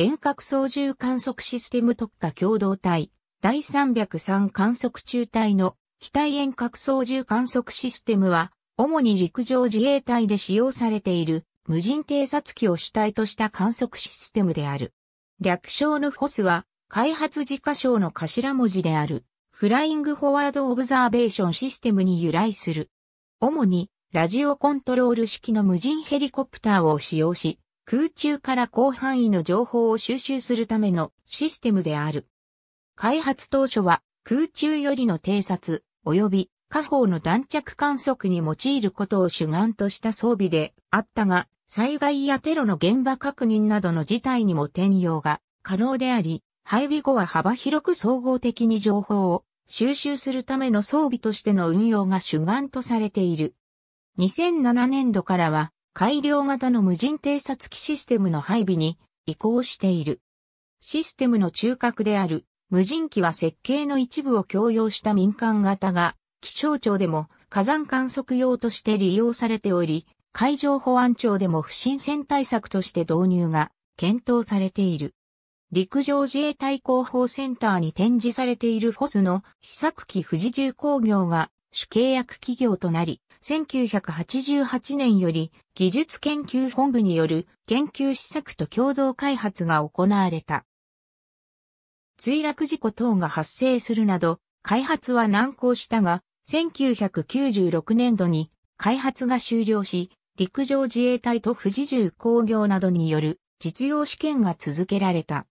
遠隔操縦観測システム特化共同体、第303観測中隊の機体遠隔操縦観測システムは、主に陸上自衛隊で使用されている無人偵察機を主体とした観測システムである。略称のフォスは、開発自家賞の頭文字である、フライングフォワードオブザーベーションシステムに由来する。主に、ラジオコントロール式の無人ヘリコプターを使用し、空中から広範囲の情報を収集するためのシステムである。開発当初は空中よりの偵察及び下方の弾着観測に用いることを主眼とした装備であったが、災害やテロの現場確認などの事態にも転用が可能であり、配備後は幅広く総合的に情報を収集するための装備としての運用が主眼とされている。2007年度からは改良型の無人偵察機システムの配備に移行している。システムの中核である無人機は設計の一部を共用した民間型が気象庁でも火山観測用として利用されており、海上保安庁でも不審船対策として導入が検討されている。陸上自衛隊広報センターに展示されているフォスの試作機富士重工業が主契約企業となり、1988年より技術研究本部による研究施策と共同開発が行われた。墜落事故等が発生するなど、開発は難航したが、1996年度に開発が終了し、陸上自衛隊と富士重工業などによる実用試験が続けられた。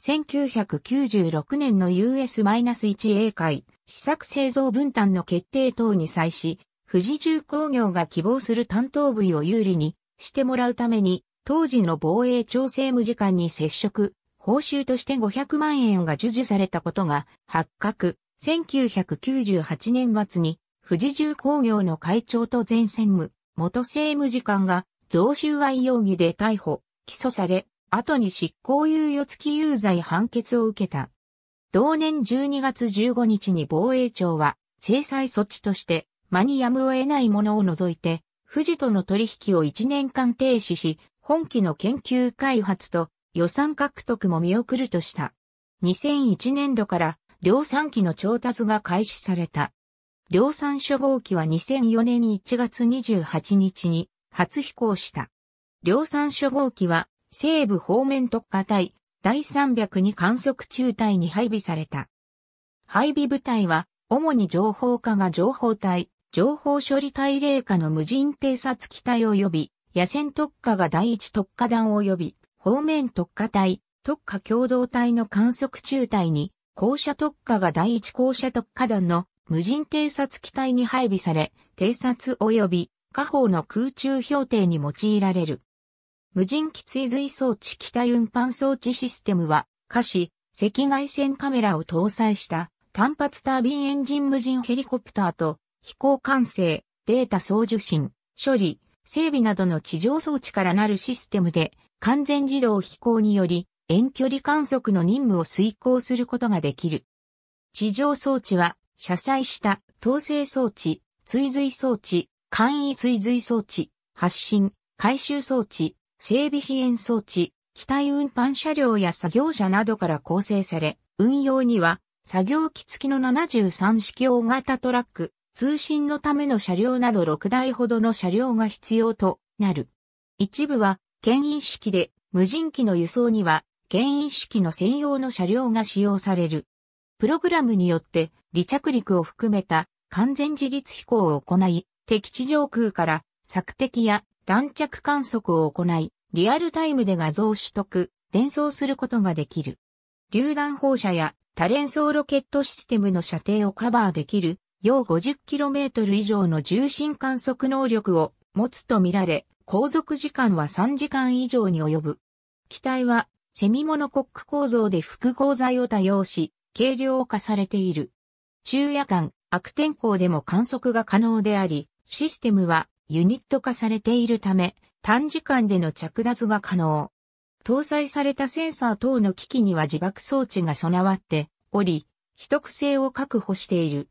1996年の US-1A 会試作製造分担の決定等に際し、富士重工業が希望する担当部位を有利にしてもらうために、当時の防衛調整務次官に接触、報酬として500万円が授受されたことが発覚。1998年末に富士重工業の会長と前専務、元政務次官が贈収賄容疑で逮捕、起訴され、後に執行猶予付き有罪判決を受けた。同年12月15日に防衛庁は制裁措置として間にやむを得ないものを除いて、富士との取引を1年間停止し、本期の研究開発と予算獲得も見送るとした。2001年度から量産機の調達が開始された。量産初号機は2004年1月28日に初飛行した。量産初号機は西部方面特化隊第302観測中隊に配備された。配備部隊は主に情報化が情報隊、情報処理対霊下の無人偵察機体及び、野戦特化が第一特化団及び、方面特化隊、特化共同体の観測中隊に、校舎特化が第一校舎特化団の無人偵察機体に配備され、偵察及び、下方の空中標定に用いられる。無人機追随装置機体運搬装置システムは、下肢、赤外線カメラを搭載した単発タービンエンジン無人ヘリコプターと飛行管制、データ送受信、処理、整備などの地上装置からなるシステムで、完全自動飛行により、遠距離観測の任務を遂行することができる。地上装置は、車載した統制装置、追随装置、簡易追随装置、発進、回収装置、整備支援装置、機体運搬車両や作業車などから構成され、運用には、作業機付きの73式大型トラック、通信のための車両など6台ほどの車両が必要となる。一部は牽引式で、無人機の輸送には牽引式の専用の車両が使用される。プログラムによって離着陸を含めた完全自立飛行を行い、敵地上空から索敵や弾着観測を行い、リアルタイムで画像取得、伝送することができる。榴弾放射や多連装ロケットシステムの射程をカバーできる要 50km 以上の重心観測能力を持つとみられ、航続時間は3時間以上に及ぶ。機体は、セミモノコック構造で複合材を多用し、軽量化されている。昼夜間、悪天候でも観測が可能であり、システムはユニット化されているため、短時間での着脱が可能。搭載されたセンサー等の機器には自爆装置が備わっており、秘匿性を確保している。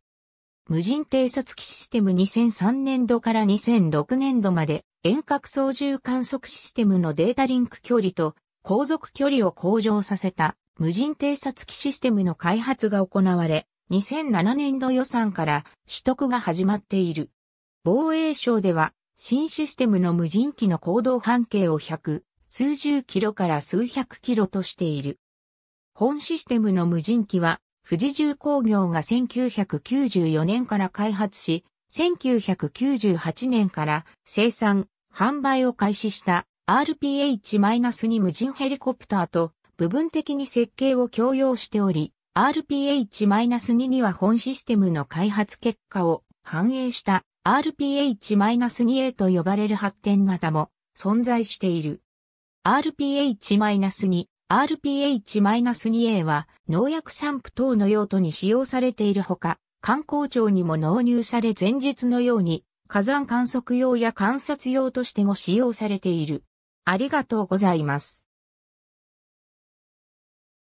無人偵察機システム2003年度から2006年度まで遠隔操縦観測システムのデータリンク距離と航続距離を向上させた無人偵察機システムの開発が行われ、2007年度予算から取得が始まっている。防衛省では、新システムの無人機の行動半径を100、数十キロから数百キロとしている。本システムの無人機は富士重工業が1994年から開発し、1998年から生産、販売を開始した RPH-2 無人ヘリコプターと部分的に設計を共用しており、RPH-2 には本システムの開発結果を反映した RPH-2A と呼ばれる発展型も存在している。RPH-2 RPH-2A は農薬散布等の用途に使用されているほか、観光庁にも納入され前日のように火山観測用や観察用としても使用されている。ありがとうございます。